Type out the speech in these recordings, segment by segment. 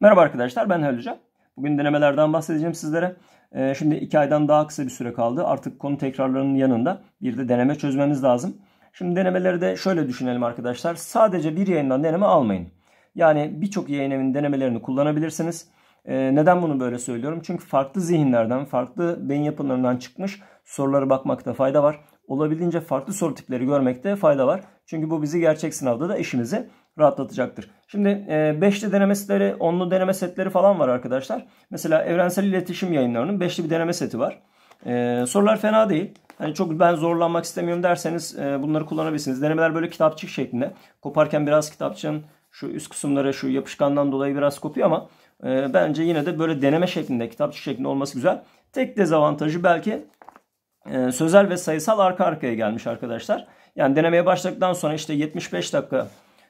Merhaba arkadaşlar ben Halil Hoca. Bugün denemelerden bahsedeceğim sizlere. Ee, şimdi iki aydan daha kısa bir süre kaldı. Artık konu tekrarlarının yanında bir de deneme çözmemiz lazım. Şimdi denemeleri de şöyle düşünelim arkadaşlar. Sadece bir yayından deneme almayın. Yani birçok yayın evinin denemelerini kullanabilirsiniz. Ee, neden bunu böyle söylüyorum? Çünkü farklı zihinlerden, farklı beyin yapılarından çıkmış sorulara bakmakta fayda var. Olabildiğince farklı soru tipleri görmekte fayda var. Çünkü bu bizi gerçek sınavda da işimizi rahatlatacaktır. Şimdi 5'li e, deneme setleri, 10'lu deneme setleri falan var arkadaşlar. Mesela evrensel iletişim yayınlarının 5'li bir deneme seti var. E, sorular fena değil. Hani çok ben zorlanmak istemiyorum derseniz e, bunları kullanabilirsiniz. Denemeler böyle kitapçık şeklinde. Koparken biraz kitapçığın şu üst kısımlara şu yapışkandan dolayı biraz kopuyor ama bence yine de böyle deneme şeklinde, kitapçık şeklinde olması güzel. Tek dezavantajı belki sözel ve sayısal arka arkaya gelmiş arkadaşlar. Yani denemeye başladıktan sonra işte 75 dakika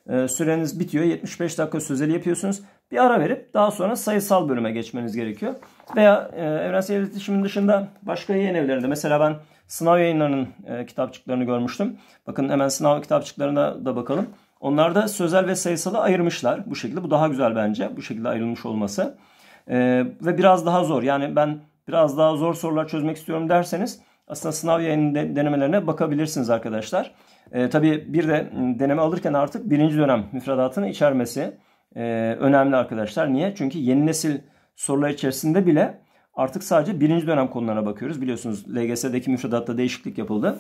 ee, süreniz bitiyor. 75 dakika sözel yapıyorsunuz. Bir ara verip daha sonra sayısal bölüme geçmeniz gerekiyor. Veya e, evrensel iletişimin dışında başka yayın evlerinde mesela ben sınav yayınlarının e, kitapçıklarını görmüştüm. Bakın hemen sınav kitapçıklarına da bakalım. Onlar da sözel ve sayısalı ayırmışlar bu şekilde. Bu daha güzel bence bu şekilde ayrılmış olması. E, ve biraz daha zor yani ben biraz daha zor sorular çözmek istiyorum derseniz aslında sınav yayın denemelerine bakabilirsiniz arkadaşlar. E, tabii bir de deneme alırken artık birinci dönem müfredatını içermesi e, önemli arkadaşlar. Niye? Çünkü yeni nesil sorular içerisinde bile artık sadece birinci dönem konularına bakıyoruz. Biliyorsunuz LGS'deki müfredatta değişiklik yapıldı.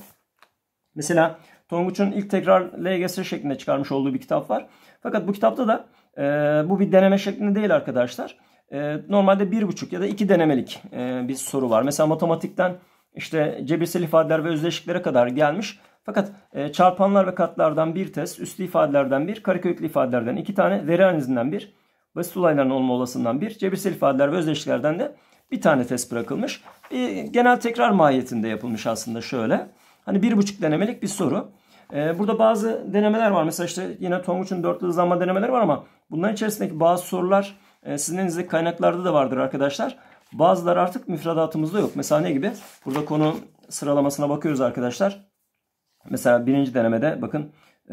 Mesela Tonguç'un ilk tekrar LGS şeklinde çıkarmış olduğu bir kitap var. Fakat bu kitapta da e, bu bir deneme şeklinde değil arkadaşlar. E, normalde bir buçuk ya da iki denemelik e, bir soru var. Mesela matematikten işte cebirsel ifadeler ve özdeşliklere kadar gelmiş. Fakat e, çarpanlar ve katlardan bir test, üslü ifadelerden bir, kareköklü ifadelerden iki tane, veri analizinden bir, basit olayların olma olasılığından bir, cebirsel ifadeler ve özdeşliklerden de bir tane test bırakılmış. E, genel tekrar mahiyetinde yapılmış aslında şöyle. Hani bir buçuk denemelik bir soru. E, burada bazı denemeler var. Mesela işte yine Tonguç'un dörtlü hızlanma denemeleri var ama bunların içerisindeki bazı sorular e, sizin elinizdeki kaynaklarda da vardır arkadaşlar. Bazıları artık müfredatımızda yok. Mesela ne gibi? Burada konu sıralamasına bakıyoruz arkadaşlar. Mesela birinci denemede bakın ee,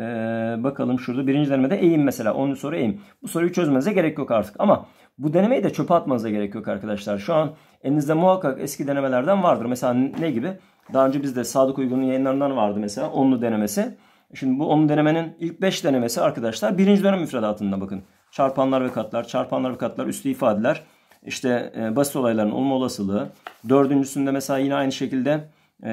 bakalım şurada birinci denemede eğim mesela 10. soru eğim. Bu soruyu çözmenize gerek yok artık ama bu denemeyi de çöpe atmanıza gerek yok arkadaşlar. Şu an elinizde muhakkak eski denemelerden vardır. Mesela ne gibi? Daha önce bizde Sadık Uygun'un yayınlarından vardı mesela onlu denemesi. Şimdi bu onun denemenin ilk 5 denemesi arkadaşlar birinci dönem müfredatında bakın. Çarpanlar ve katlar, çarpanlar ve katlar, üstü ifadeler, işte e, basit olayların olma olasılığı. Dördüncüsünde mesela yine aynı şekilde e,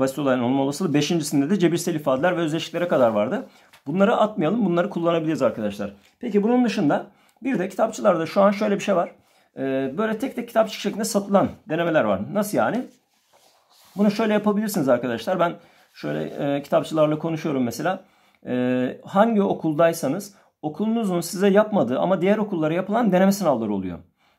basit olayların olma olasılığı. Beşincisinde de cebirsel ifadeler ve özdeşliklere kadar vardı. Bunları atmayalım. Bunları kullanabiliriz arkadaşlar. Peki bunun dışında bir de kitapçılarda şu an şöyle bir şey var. E, böyle tek tek kitapçık şeklinde satılan denemeler var. Nasıl yani? Bunu şöyle yapabilirsiniz arkadaşlar. Ben şöyle e, kitapçılarla konuşuyorum mesela. E, hangi okuldaysanız okulunuzun size yapmadığı ama diğer okullara yapılan deneme sınavları oluyor.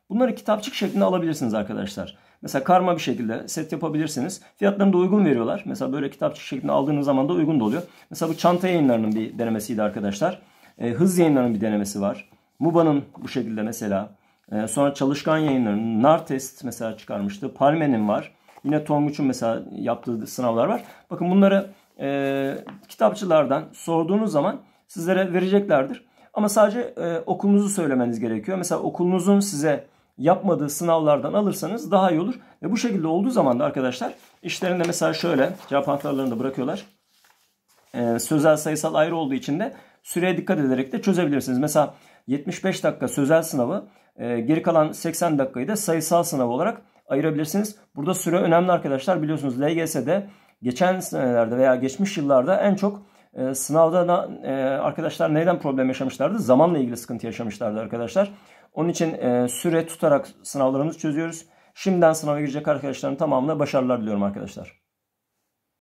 Bunları kitapçık şeklinde alabilirsiniz arkadaşlar. Mesela karma bir şekilde set yapabilirsiniz. Fiyatlarını da uygun veriyorlar. Mesela böyle kitapçık şeklinde aldığınız zaman da uygun da oluyor. Mesela bu çanta yayınlarının bir denemesiydi arkadaşlar. E, Hız yayınlarının bir denemesi var. Muba'nın bu şekilde mesela. E, sonra çalışkan yayınlarının Nartest mesela çıkarmıştı. Palme'nin var. Yine Tonguç'un mesela yaptığı sınavlar var. Bakın bunları e, kitapçılardan sorduğunuz zaman sizlere vereceklerdir. Ama sadece e, okulunuzu söylemeniz gerekiyor. Mesela okulunuzun size yapmadığı sınavlardan alırsanız daha iyi olur. Ve bu şekilde olduğu zaman da arkadaşlar işlerinde mesela şöyle cevap anahtarlarını da bırakıyorlar. Ee, sözel sayısal ayrı olduğu için de süreye dikkat ederek de çözebilirsiniz. Mesela 75 dakika sözel sınavı e, geri kalan 80 dakikayı da sayısal sınav olarak ayırabilirsiniz. Burada süre önemli arkadaşlar biliyorsunuz LGS'de geçen senelerde veya geçmiş yıllarda en çok e, sınavda da e, arkadaşlar neden problem yaşamışlardı? Zamanla ilgili sıkıntı yaşamışlardı arkadaşlar. Onun için e, süre tutarak sınavlarımızı çözüyoruz. Şimdiden sınava girecek arkadaşların tamamına başarılar diliyorum arkadaşlar.